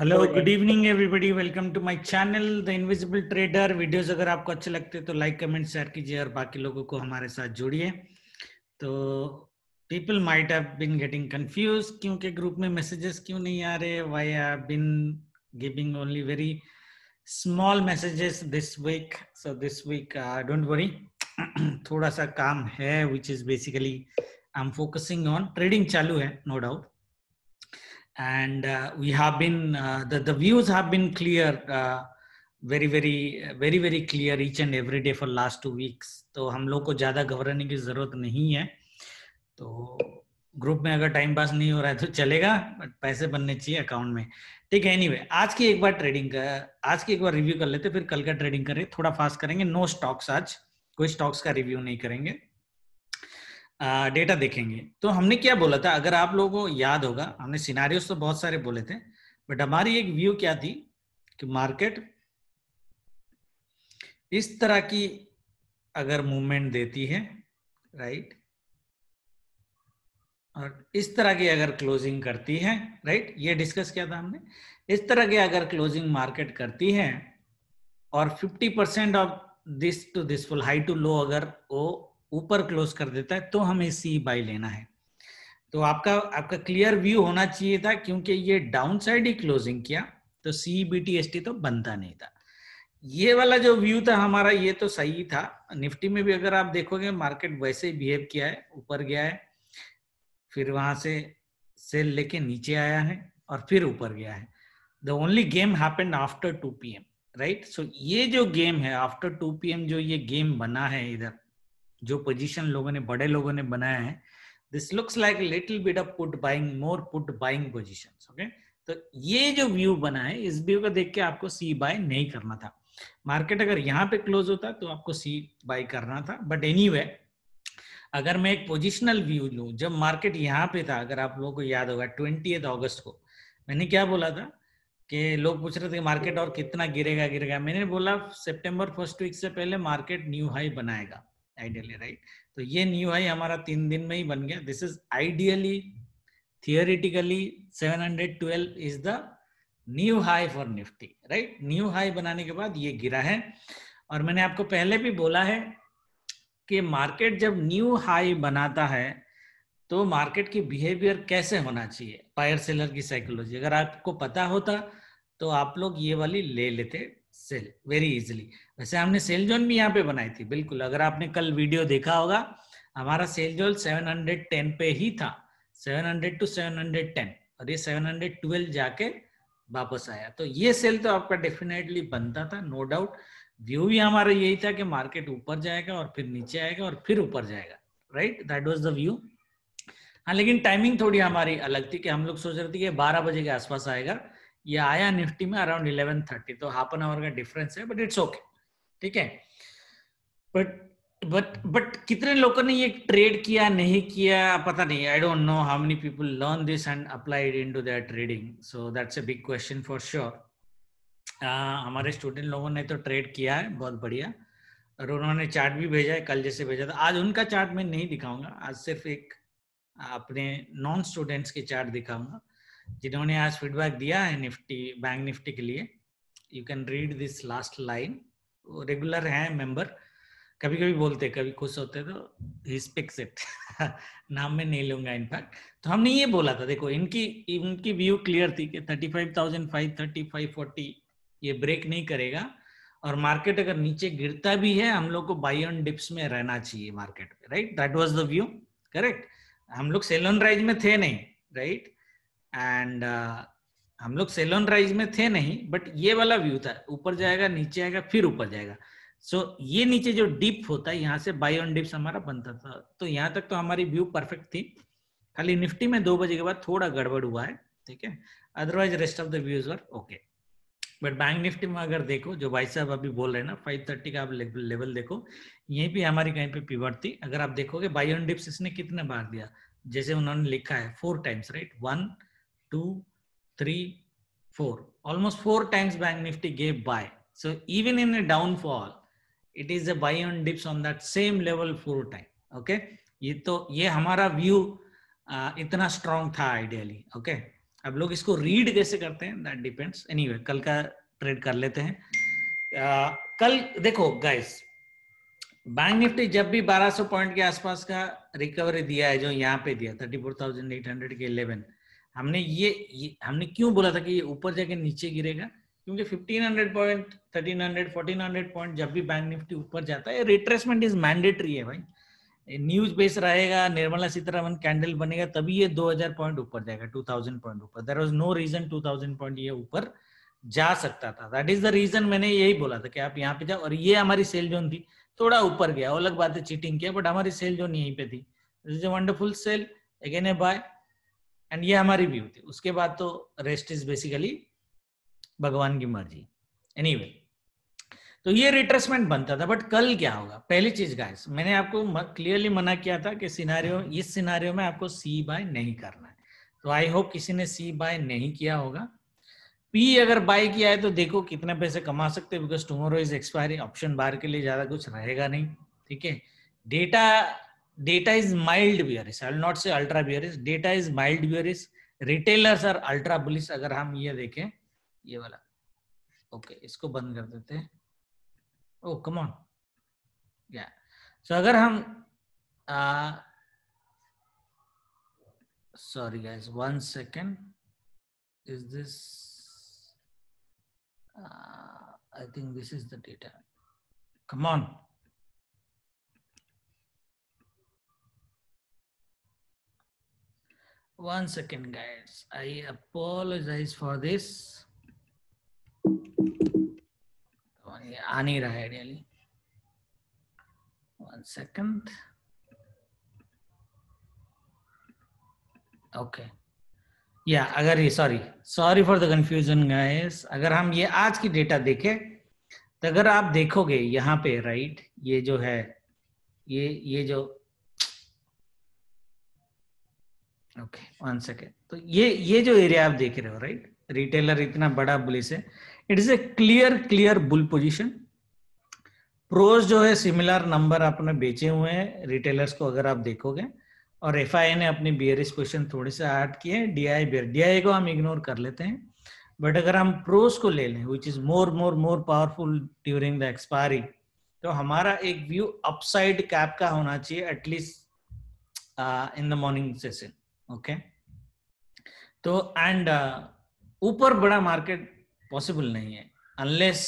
Hello good evening everybody welcome to my channel the invisible trader videos अगर आपको अच्छे लगते हैं तो लाइक कमेंट शेयर कीजिए और बाकी लोगों को हमारे साथ जोड़िए तो people might have been getting confuse क्योंकि ग्रुप में मैसेजेस क्यों नहीं आ रहे why have been giving only very small messages this week so this week don't worry थोड़ा सा काम है which is basically I am focusing on trading चालू है no no doubt and uh, we have been uh, the, the views have been clear uh, very very very very clear each and every day for last two weeks तो हम लोग को ज़्यादा घबराने की ज़रूरत नहीं है तो ग्रुप में अगर टाइम पास नहीं हो रहा है तो चलेगा बट पैसे बनने चाहिए अकाउंट में ठीक है एनीवे आज की एक बार ट्रेडिंग का आज की एक बार रिव्यू कर लेते फिर कल का ट्रेडिंग करें थोड़ा फास्ट करेंगे नो स्टॉक्स आज कोई स्टॉक्स का रिव्यू नहीं करेंगे डेटा देखेंगे तो हमने क्या बोला था अगर आप लोगों को याद होगा हमने सिनारियोस तो बहुत सारे बोले थे बट हमारी एक व्यू क्या थी कि मार्केट इस तरह की अगर मूवमेंट देती है राइट और इस तरह की अगर क्लोजिंग करती है राइट ये डिस्कस किया था हमने इस तरह की अगर क्लोजिंग मार्केट करती है और 50 percent of this to this full high to low अगर वो ऊपर क्लोज कर देता है तो हमें सी बाई लेना है तो आपका आपका क्लियर व्यू होना चाहिए था क्योंकि ये डाउन साइड ही क्लोजिंग किया तो C B T S T तो बनता नहीं था ये वाला जो व्यू था हमारा ये तो सही था निफ्टी में भी अगर आप देखोगे मार्केट वैसे ही बिहेव किया है ऊपर गया है फिर वहां से सेल लेके नीचे आया है और फिर ऊपर गया है the only game happened after two P M right so ये जो गेम है आफ्टर टू पी एम जो ये गेम बना है इधर जो पोजीशन लोगों ने बड़े लोगों ने बनाया है this looks like little bit of put buying more put buying position okay तो ये जो व्यू बना है इस व्यू को देख के आपको सी बाय नहीं करना था मार्केट अगर यहाँ पे क्लोज होता तो आपको सी बाय करना था बट एनी anyway, अगर मैं एक पोजिशनल व्यू लू जब मार्केट यहाँ पे था अगर आप लोगों को याद होगा ट्वेंटी अगस्त को मैंने क्या बोला था कि लोग पूछ रहे थे मार्केट और कितना गिरेगा गिरेगा मैंने बोला सितंबर फर्स्ट वीक से पहले मार्केट न्यू हाई बनाएगा आइडियली राइट तो ये न्यू हाई हमारा तीन दिन में ही बन गया this is ideally theoretically 712 is the new high for Nifty right new high बनाने के बाद ये गिरा है और मैंने आपको पहले भी बोला है कि मार्केट जब न्यू हाई बनाता है तो मार्केट की बिहेवियर कैसे होना चाहिए पायर सेलर की साइकोलॉजी अगर आपको पता होता तो आप लोग ये वाली ले लेते सेल वेरी इजिली वैसे हमने सेल जोन भी यहाँ पे बनाई थी बिल्कुल अगर आपने कल वीडियो देखा होगा हमारा सेल जोन 710 पे ही था 700 टू 710 और ये 712 जाके वापस आया तो ये सेल तो आपका डेफिनेटली बनता था नो डाउट व्यू भी हमारा यही था कि मार्केट ऊपर जाएगा और फिर नीचे आएगा और फिर ऊपर जाएगा right that was the view हाँ लेकिन टाइमिंग थोड़ी हमारी अलग थी कि हम लोग सोच रहे थे कि 12 बजे के आसपास आएगा ये आया निफ्टी में अराउंड इलेवन थर्टी तो हाफ एन आवर का डिफरेंस है बट इट्स ओके ठीक है बट बट बट कितने लोगों ने ये ट्रेड किया नहीं किया पता नहीं I don't know how many people learn this and applied to that trading so that's a big question for sure हमारे स्टूडेंट लोगों ने तो ट्रेड किया है बहुत बढ़िया और उन्होंने चार्ट भी भेजा है कल जैसे भेजा था आज उनका चार्ट मैं नहीं दिखाऊंगा आज सिर्फ एक अपने नॉन स्टूडेंट्स के चार्ट दिखाऊंगा जिन्होंने आज फीडबैक दिया है निफ्टी बैंक निफ्टी के लिए you can read this last line regular है मेंबर कभी कभी बोलते कभी खुश होते तो ही इट नाम में नहीं लूंगा इनफैक्ट तो हमने ये बोला था देखो इनकी इनकी व्यू क्लियर थी कि thirty five thousand five thirty five forty ये ब्रेक नहीं करेगा और मार्केट अगर नीचे गिरता भी है हम लोग को बाई ऑन डिप्स में रहना चाहिए मार्केट में right that was the view correct हम लोग सेल ऑन राइज में थे नहीं राइट right? एंड uh, हम लोग सेलोन राइज में थे नहीं बट ये वाला व्यू था ऊपर जाएगा नीचे आएगा फिर ऊपर जाएगा सो so, ये नीचे जो डिप होता है यहाँ से बायोन ऑन डिप्स हमारा बनता था तो यहाँ तक तो हमारी व्यू परफेक्ट थी खाली निफ्टी में दो बजे के बाद थोड़ा गड़बड़ हुआ है ठीक है otherwise rest of the views are okay but bank Nifty में अगर देखो जो भाई साहब अभी बोल रहे हैं ना फाइव थर्टी का आप लेवल देखो यही भी हमारी कहीं पे पिवट थी अगर आप देखोगे बायोन डिप्स इसने कितने बार दिया जैसे उन्होंने लिखा है four times right one two, three, four. Almost four times Bank Nifty gave buy. So even in a downfall, it is a buy on dips on that same level four time. Okay, ये तो ये हमारा view इतना strong था ideally okay okay? अब लोग इसको read कैसे करते हैं दैट डिपेंड्स एनीवे कल का ट्रेड कर लेते हैं uh, कल देखो गाइस बैंक निफ्टी जब भी 1200 पॉइंट के आसपास का रिकवरी दिया है जो यहाँ पे दिया 34,800 के हमने ये, ये हमने क्यों बोला था कि ये ऊपर जाके नीचे गिरेगा क्योंकि 1500 पॉइंट 1300 1400 पॉइंट जब भी बैंक निफ्टी ऊपर जाता है रिट्रेसमेंट इज मैंडेटरी है भाई न्यूज बेस रहेगा निर्मला सीतारामन कैंडल बनेगा तभी ये 2000 पॉइंट ऊपर जाएगा 2000 पॉइंट ऊपर there was no reason 2000 point ये ऊपर जा सकता था दैट इज द रीजन मैंने यही बोला था कि आप यहाँ पे जाओ और ये हमारी सेल जोन थी थोड़ा ऊपर गया अलग बात है चीटिंग किया बट हमारी सेल जोन यहीं पे थी this is wonderful sell again a buy and ये हमारी व्यू थी उसके बाद तो रेस्ट इज बेसिकली भगवान की मर्जी एनी anyway, तो ये रिट्रेसमेंट बनता था बट कल क्या होगा पहली चीज गाइस मैंने आपको क्लियरली मना किया था कि सिनारियो इस सिनारियो में आपको सी बाय नहीं करना है तो आई होप किसी ने सी बाय नहीं किया होगा पी अगर बाय किया है तो देखो कितने पैसे कमा सकते हो because tomorrow is expiry option buyer के लिए ज्यादा कुछ रहेगा नहीं ठीक है data data is mild bearish. I will not say ultra bearish. Data is mild bearish. Retailers are ultra bullish. agar hum ye dekhe ye wala okay, isko band kar dete oh come on yeah so agar hum uh sorry guys one second is this uh, i think this is the data come on One second, guys. I apologize for this. one नहीं raha है really one second okay या अगर ये sorry sorry for the confusion guys अगर हम ये आज की डेटा देखें तो अगर आप देखोगे यहाँ पे राइट right, ये जो है ये ये जो ओके वन सेकेंड तो ये ये जो एरिया आप देख रहे हो राइट रिटेलर इतना बड़ा बुलिस है it is a clear clear bull position प्रोज जो है सिमिलर नंबर आपने बेचे हुए हैं रिटेलर्स को अगर आप देखोगे और एफ ने अपनी बियरिस क्वेश्चन थोड़े से ऐड किए डी आई बियर डी को हम इग्नोर कर लेते हैं बट अगर हम प्रोज को ले लें which is more more more powerful during the expiry तो हमारा एक व्यू अपसाइड कैप का होना चाहिए at least in the morning session okay तो एंड uh, ऊपर बड़ा मार्केट पॉसिबल नहीं है अनलेस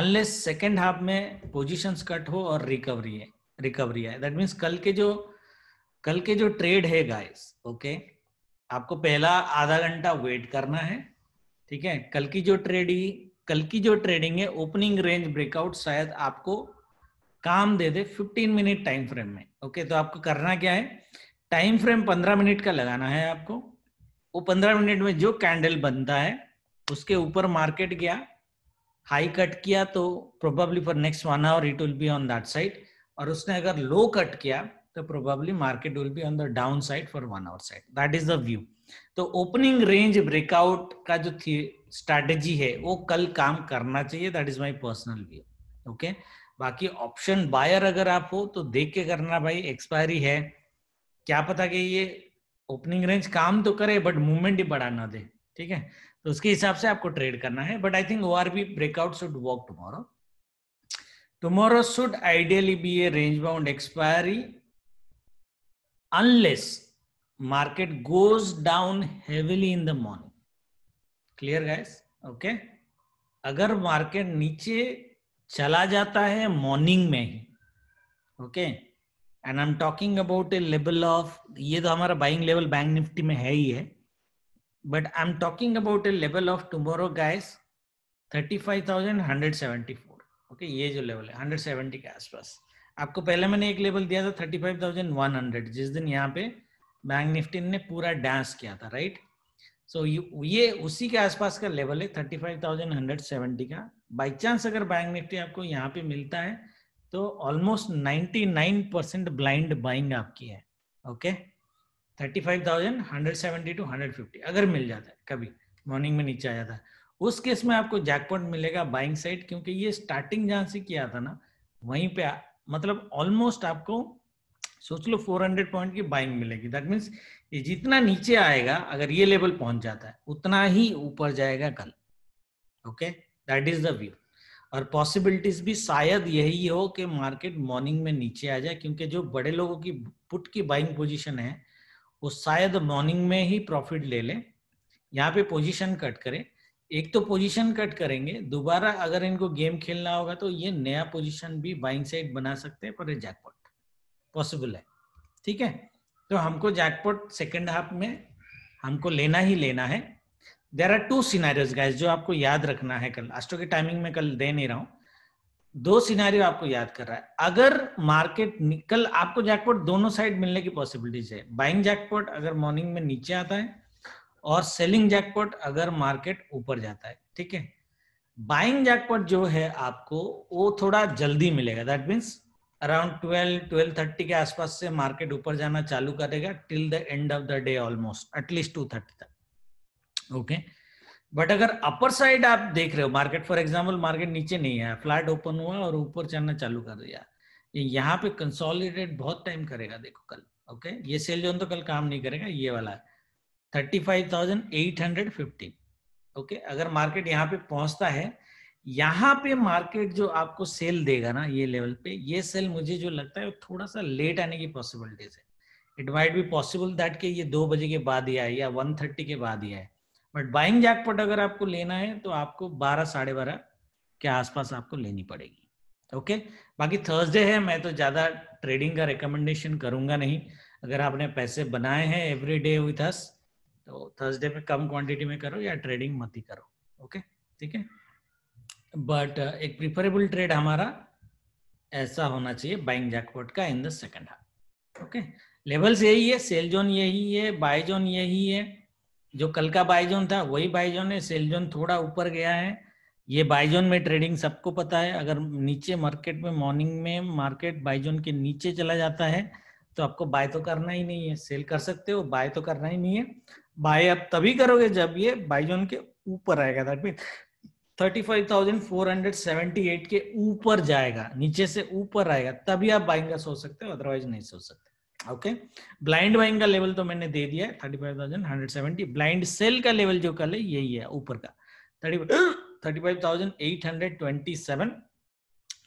अनलेस सेकेंड हाफ में पोजिशन कट हो और रिकवरी है रिकवरी है दैट मीन्स कल के जो कल के जो ट्रेड है गाइस ओके okay? आपको पहला आधा घंटा वेट करना है ठीक है कल की जो ट्रेडिंग कल की जो ट्रेडिंग है ओपनिंग रेंज ब्रेकआउट शायद आपको काम दे दे 15 मिनट टाइम फ्रेम में ओके okay? तो आपको करना क्या है टाइम फ्रेम पंद्रह मिनट का लगाना है आपको वो पंद्रह मिनट में जो कैंडल बनता है उसके ऊपर मार्केट गया हाई कट किया तो probably for next one hour it will be on that side और उसने अगर लो कट किया तो probably market will be on the down side for one hour side that is the view तो opening range breakout का जो थी strategy है वो कल काम करना चाहिए that is my personal view okay बाकी ऑप्शन बायर अगर आप हो तो देख के करना भाई एक्सपायरी है क्या पता कि ये ओपनिंग रेंज काम तो करे बट मूवमेंट ही बढ़ा ना दे ठीक है तो उसके हिसाब से आपको ट्रेड करना है but I think O R B breakout should work tomorrow tomorrow should ideally be a range bound expiry unless market goes down heavily in the morning clear guys okay अगर मार्केट नीचे चला जाता है morning में ही okay okay? And I am talking about a level of ये तो हमारा बाइंग लेवल बैंक निफ्टी में है ही है but I am talking about a level of tomorrow guys 35,174 okay ये जो लेवल है 170 के आसपास आपको पहले मैंने एक लेवल दिया था 35,100 जिस दिन यहाँ पे बैंक निफ्टी ने पूरा डांस किया था राइट सो so, ये उसी के आसपास का लेवल है 35,170 का बाई चांस अगर बैंक निफ्टी आपको यहाँ पे मिलता है तो ऑलमोस्ट 99 परसेंट ब्लाइंड बाइंग आपकी है okay thirty five thousand hundred seventy to hundred fifty अगर मिल जाता है कभी मॉर्निंग में नीचे आ जाता है उस केस में आपको जैकपॉट मिलेगा बाइंग साइड क्योंकि ये स्टार्टिंग जहां से किया था ना वहीं पे आ, मतलब ऑलमोस्ट आपको सोच लो 400 पॉइंट की बाइंग मिलेगी दैट मीन्स ये जितना नीचे आएगा अगर ये लेवल पहुंच जाता है उतना ही ऊपर जाएगा कल okay that is the view और पॉसिबिलिटीज भी शायद यही हो कि मार्केट मॉर्निंग में नीचे आ जाए क्योंकि जो बड़े लोगों की पुट की बाइंग पोजीशन है वो शायद मॉर्निंग में ही प्रॉफिट ले लें यहाँ पे पोजीशन कट करें एक तो पोजीशन कट करेंगे दोबारा अगर इनको गेम खेलना होगा तो ये नया पोजीशन भी बाइंग साइड बना सकते हैं पर जैकपॉट पॉसिबल है ठीक है तो हमको जैकपॉट सेकेंड हाफ में हमको लेना ही लेना है there are two scenarios guys जो आपको याद रखना है कल लास्टो की टाइमिंग में कल दे नहीं रहा हूं दो सीनारियो आपको याद कर रहा है अगर मार्केट कल आपको जैकपॉट दोनों साइड मिलने की पॉसिबिलिटीज है बाइंग जैकपॉट अगर मॉर्निंग में नीचे आता है और सेलिंग जैकपॉट अगर मार्केट ऊपर जाता है ठीक है बाइंग जैकपॉट जो है आपको वो थोड़ा जल्दी मिलेगा that means around twelve twelve thirty के आसपास से मार्केट ऊपर जाना चालू करेगा till the end of the day almost at least two thirty तक ओके बट अगर अपर साइड आप देख रहे हो मार्केट फॉर एग्जाम्पल मार्केट नीचे नहीं है फ्लैट ओपन हुआ और ऊपर चलना चालू कर दिया ये यहाँ पे कंसोलिडेट बहुत टाइम करेगा देखो कल ओके ये सेल जोन तो कल काम नहीं करेगा ये वाला है thirty five thousand eight hundred fifty okay अगर मार्केट यहाँ पे पहुंचता है यहाँ पे मार्केट जो आपको सेल देगा ना ये लेवल पे ये सेल मुझे जो लगता है वो थोड़ा सा लेट आने की पॉसिबिलिटीज है it might be possible that के ये दो बजे के बाद ही आए या वन थर्टी के बाद ही आए बट बाइंग जैकपॉट अगर आपको लेना है तो आपको बारह साढ़े बारह के आसपास आपको लेनी पड़ेगी ओके बाकी थर्सडे है मैं तो ज्यादा ट्रेडिंग का रिकमेंडेशन करूंगा नहीं अगर आपने पैसे बनाए हैं एवरी डे विथ अस तो थर्सडे पे कम क्वांटिटी में करो या ट्रेडिंग मत ही करो ओके ठीक है बट uh, एक प्रिफरेबल ट्रेड हमारा ऐसा होना चाहिए बाइंग जैकपॉट का in the second half okay levels यही है सेल जोन यही है बाय जोन यही है जो कल का बायजोन था वही बाइजोन है सेलजोन थोड़ा ऊपर गया है ये बाइजोन में ट्रेडिंग सबको पता है अगर नीचे मार्केट में मॉर्निंग में मार्केट बायजोन के नीचे चला जाता है तो आपको बाय तो करना ही नहीं है सेल कर सकते हो बाय तो करना ही नहीं है बाय आप तभी करोगे जब ये बाइजोन के ऊपर आएगा दैट मीन थर्टी के ऊपर जाएगा नीचे से ऊपर आएगा तभी आप बाइंग सोच सकते हो अदरवाइज नहीं सोच सकते ओके ब्लाइंड वाइन का लेवल तो मैंने दे दिया है thirty five thousand hundred seventy blind sell का लेवल जो कल है यही है ऊपर का thirty thirty five thousand eight hundred twenty seven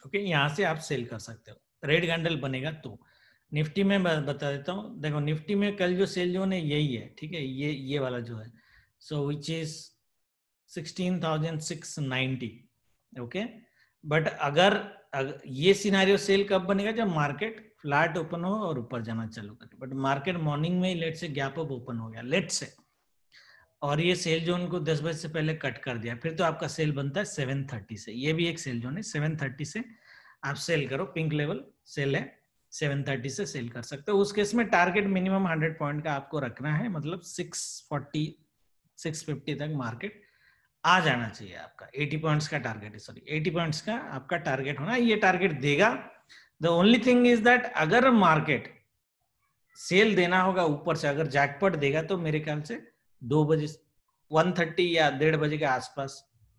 okay यहाँ से आप सेल कर सकते हो रेड कैंडल बनेगा तो निफ्टी में बता देता हूँ देखो निफ्टी में कल जो सेल जो है यही है ठीक है ये ये वाला जो है so which is sixteen thousand six ninety okay but अगर, अगर ये सिनारियो सेल कब बनेगा जब मार्केट फ्लैट ओपन हो और ऊपर जाना चालू करे बट मार्केट मॉर्निंग में लेट से गैप अप ओपन हो गया लेट से और ये सेल जोन को 10 बजे से पहले कट कर दिया फिर तो आपका सेल बनता है सेवन थर्टी से ये भी एक सेल जोन है सेवन थर्टी से आप सेल करो पिंक लेवल सेल है सेवन थर्टी से सेल कर सकते हो उस केस में टारगेट मिनिमम हंड्रेड पॉइंट का आपको रखना है मतलब सिक्स फोर्टी सिक्स फिफ्टी तक मार्केट आ जाना चाहिए आपका 80 पॉइंट्स का टारगेट सॉरी 80 पॉइंट्स का आपका टारगेट होना ये टारगेट देगा the only thing is that अगर मार्केट सेल देना होगा ऊपर से अगर जैकपॉट देगा तो मेरे ख्याल से दो बजे वन थर्टी या डेढ़ बजे के आसपास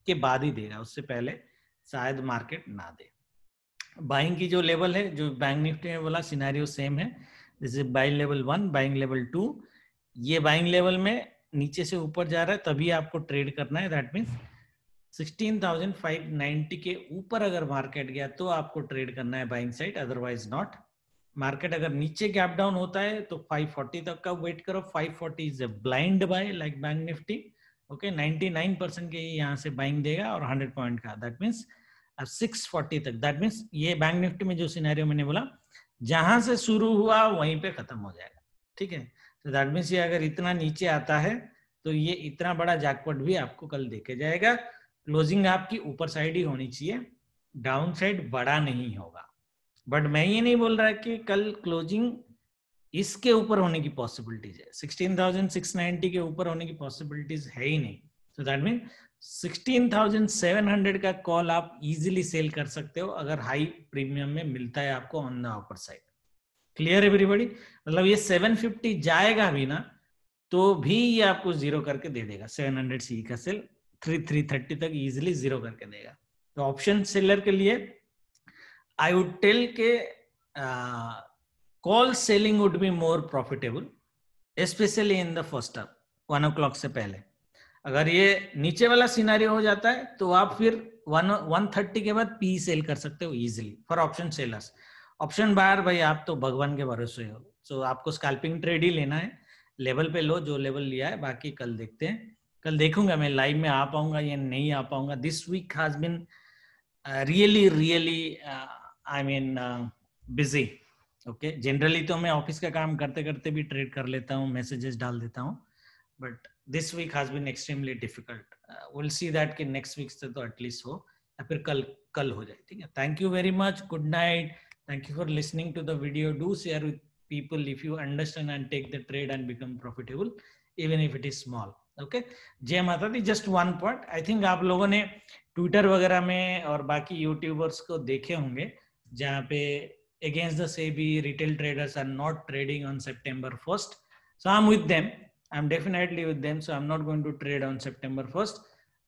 के बाद ही देगा उससे पहले शायद मार्केट ना दे बाइंग की जो लेवल है जो बैंक निफ्टी में बोला सिनारियो सेम है जैसे buying level one buying level two ये बाइंग लेवल में नीचे से ऊपर जा रहा है तभी आपको ट्रेड करना है दैट मीन्स 16,590 के ऊपर अगर मार्केट गया तो आपको ट्रेड करना है buying side otherwise not market अगर नीचे गैप डाउन होता है तो 540 तक का वेट करो 540 is a blind buy like bank Nifty okay 99 percent के यहाँ से बाइंग देगा और 100 पॉइंट का दैट मीन्स अब 640 तक दैट मीन्स ये बैंक निफ्टी में जो सीनारियो मैंने बोला जहां से शुरू हुआ वहीं पे खत्म हो जाएगा ठीक है तो दैट मीन्स ये अगर इतना नीचे आता है तो ये इतना बड़ा जैकपॉट भी आपको कल देखे जाएगा क्लोजिंग आपकी ऊपर साइड ही होनी चाहिए डाउन साइड बड़ा नहीं होगा बट मैं ये नहीं बोल रहा कि कल क्लोजिंग इसके ऊपर होने की पॉसिबिलिटीज है 16,690 के ऊपर होने की पॉसिबिलिटीज है ही नहीं तो दैट मीन 16,700 का कॉल आप इजीली सेल कर सकते हो अगर हाई प्रीमियम में मिलता है आपको on the upper side clear everybody मतलब ये 750 जाएगा भी ना तो भी ये आपको जीरो करके दे देगा 700 सी का सेल थ्री थ्री थर्टी तक इजिली जीरो करके देगा तो ऑप्शन सेलर के लिए आई वुड टेल के call selling would be more profitable specially in the first half one o'clock से पहले अगर ये नीचे वाला सिनारी हो जाता है तो आप फिर वन वन थर्टी के बाद पी सेल कर सकते हो easily for option sellers option buyer भाई आप तो भगवान के भरोसे हो सो आपको स्कैल्पिंग ट्रेड ही लेना है लेवल पे लो जो लेवल लिया है बाकी कल देखते हैं कल देखूंगा मैं लाइव में आ पाऊंगा या नहीं आ पाऊंगा this week has been really really I mean busy okay generally तो मैं ऑफिस का काम करते करते भी ट्रेड कर लेता हूँ मैसेजेस डाल देता हूँ but this week has been extremely difficult will see that कि नेक्स्ट वीक से तो एटलीस्ट हो या फिर कल कल हो जाए ठीक है thank you very much good night Thank you for listening to the video. Do share with people if you understand and take the trade and become profitable, even if it is small. Okay, जय just one point. I think I think आप लोगों ने Twitter वगैरह में और बाकी YouTubers को against the SEBI retail traders are not trading on September 1st. So I'm with them. I'm definitely with them. So I'm not going to trade on September 1st.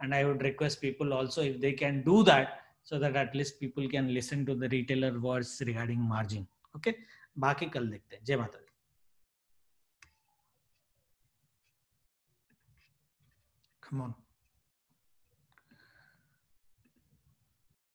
And I would request people also if they can do that so that at least people can listen to the retailer words regarding margin okay बाकी कल देखते हैं Jai Mata. come on